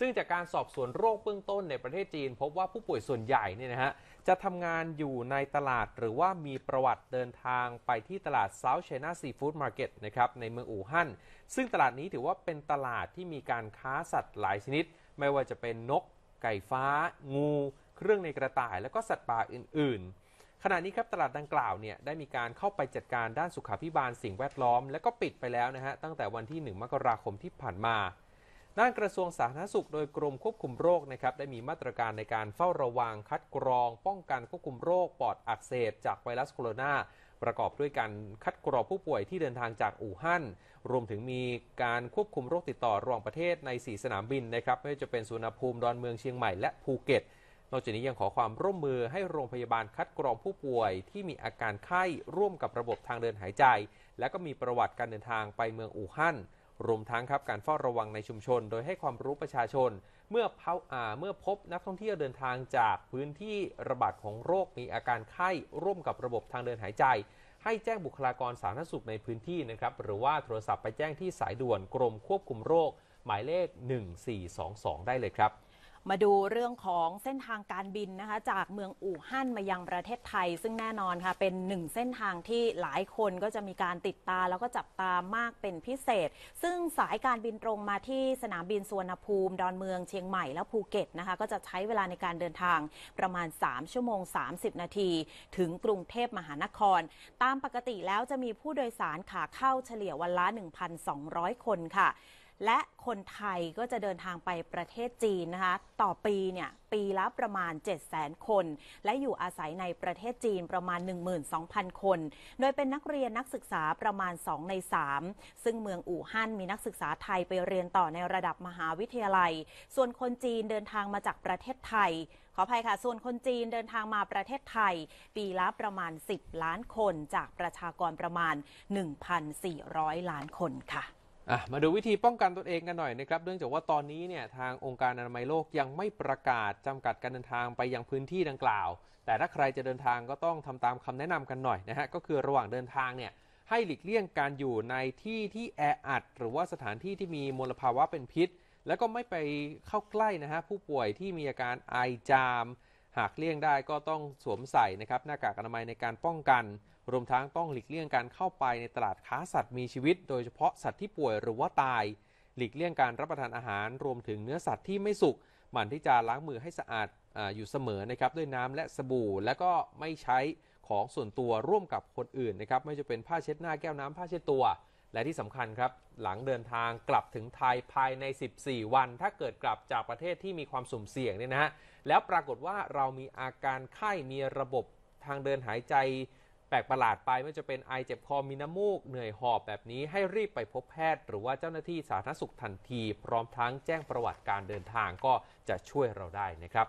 ซึ่งจากการสอบสวนโรคเบื้องต้นในประเทศจีน พบว่าผู้ป่วยส่วนใหญ่เนี่ยนะฮะจะทำงานอยู่ในตลาดหรือว่ามีประวัติเดินทางไปที่ตลาด South China Seafood Market นะครับในเมืองอู่ฮั่นซึ่งตลาดนี้ถือว่าเป็นตลาดที่มีการค้าสัตว์หลายชนิด ไม่ว่าจะเป็นนก ไก่ฟ้า งู เครื่องในกระต่าย และก็สัตว์ป่าอื่นๆ ขณะนี้ครับ ตลาดดังกล่าวเนี่ยได้มีการเข้าไปจัดการด้านสุขาพิบาลสิ่งแวดล้อม และก็ปิดไปแล้วนะฮะตั้งแต่วันที่1มกราคมที่ผ่านมาด้านกระทรวงสาธารณสุขโดยกรมควบคุมโรคนะครับได้มีมาตรการในการเฝ้าระวังคัดกรอง ป้องกันควบคุมโรคปอดอักเสบจากไวรัสโคโรนาประกอบด้วยการคัดกรองผู้ป่วยที่เดินทางจากอู่ฮั่นรวมถึงมีการควบคุมโรคติดต่อรองประเทศใน4สนามบินนะครับไม่ว่าจะเป็นสุวรรณภูมิดอนเมืองเชียงใหม่และภูเก็ต นอกจากนี้ยังขอความร่วมมือให้โรงพยาบาลคัดกรองผู้ป่วย ที่มีอาการไข้ร่วมกับระบบทางเดินหายใจ และก็มีประวัติการเดินทางไปเมืองอู่ฮั่นรวมทั้งครับการเฝ้าระวังในชุมชนโดยให้ความรู้ประชาชน เมื่อเพาเมื่อพบนักท่องเที่ยวเดินทางจากพื้นที่ระบาดของโรคมีอาการไข้ร่วมกับระบบทางเดินหายใจ ให้แจ้งบุคลากรสาธารณสุขในพื้นที่นะครับ หรือว่าโทรศัพท์ไปแจ้งที่สายด่วนกรมควบคุมโรคหมายเลข 1422 ได้เลยครับมาดูเรื่องของเส้นทางการบินนะคะ จากเมืองอู่ฮั่นมายังประเทศไทย ซึ่งแน่นอนค่ะ เป็นหนึ่งเส้นทางที่หลายคนก็จะมีการติดตาแล้วก็จับตามากเป็นพิเศษ ซึ่งสายการบินตรงมาที่สนามบินสุวรรณภูมิ ดอนเมืองเชียงใหม่และภูเก็ตนะคะ ก็จะใช้เวลาในการเดินทางประมาณ 3 ชั่วโมง 30 นาที ถึงกรุงเทพมหานคร ตามปกติแล้วจะมีผู้โดยสารขาเข้าเฉลี่ยวันละ1,200คนค่ะและคนไทยก็จะเดินทางไปประเทศจีนนะคะต่อปีเนี่ยปีละประมาณ7 0 0 0 0 คน และอยู่อาศัยในประเทศจีนประมาณ12,000 คน โดยเป็นนักเรียนนักศึกษาประมาณ 2 ใน 3 ซึ่งเมืองอู่ฮั่นมีนักศึกษาไทยไปเรียนต่อในระดับมหาวิทยาลัย ส่วนคนจีนเดินทางมาจากประเทศไทย ขออภัยค่ะ ส่วนคนจีนเดินทางมาประเทศไทย ปีละประมาณ 10 ล้านคนจากประชากรประมาณ 1,400 ล้านคนค่ะมาดูวิธีป้องกันตนเองกันหน่อยนะครับ เนื่องจากว่าตอนนี้เนี่ยทางองค์การอนามัยโลกยังไม่ประกาศจำกัดการเดินทางไปยังพื้นที่ดังกล่าว แต่ถ้าใครจะเดินทางก็ต้องทำตามคำแนะนำกันหน่อยนะฮะ ก็คือระหว่างเดินทางเนี่ยให้หลีกเลี่ยงการอยู่ในที่ที่แออัดหรือว่าสถานที่ที่มีมลภาวะเป็นพิษ แล้วก็ไม่ไปเข้าใกล้นะฮะผู้ป่วยที่มีอาการไอจามหากเลี่ยงได้ก็ต้องสวมใส่นะครับหน้ากากอนามัยในการป้องกัน รวมทั้งต้องหลีกเลี่ยงการเข้าไปในตลาดค้าสัตว์มีชีวิตโดยเฉพาะสัตว์ที่ป่วยหรือว่าตาย หลีกเลี่ยงการรับประทานอาหาร รวมถึงเนื้อสัตว์ที่ไม่สุก หมั่นที่จะล้างมือให้สะอาดออยู่เสมอนะครับด้วยน้ำและสบู่ และก็ไม่ใช้ของส่วนตัวร่วมกับคนอื่นนะครับไม่จะเป็นผ้าเช็ดหน้าแก้วน้ำผ้าเช็ดตัวและที่สำคัญครับหลังเดินทางกลับถึงไทยภายใน 14 วัน ถ้าเกิดกลับจากประเทศที่มีความสุ่มเสี่ยงเนี่ยนะฮะแล้วปรากฏว่าเรามีอาการไข้มีระบบทางเดินหายใจแปลกประหลาดไปไม่ว่าจะเป็นไอเจ็บคอมีน้ำมูก เหนื่อยหอบแบบนี้ให้รีบไปพบแพทย์ หรือว่าเจ้าหน้าที่สาธารณสุขทันที พร้อมทั้งแจ้งประวัติการเดินทางก็จะช่วยเราได้นะครับ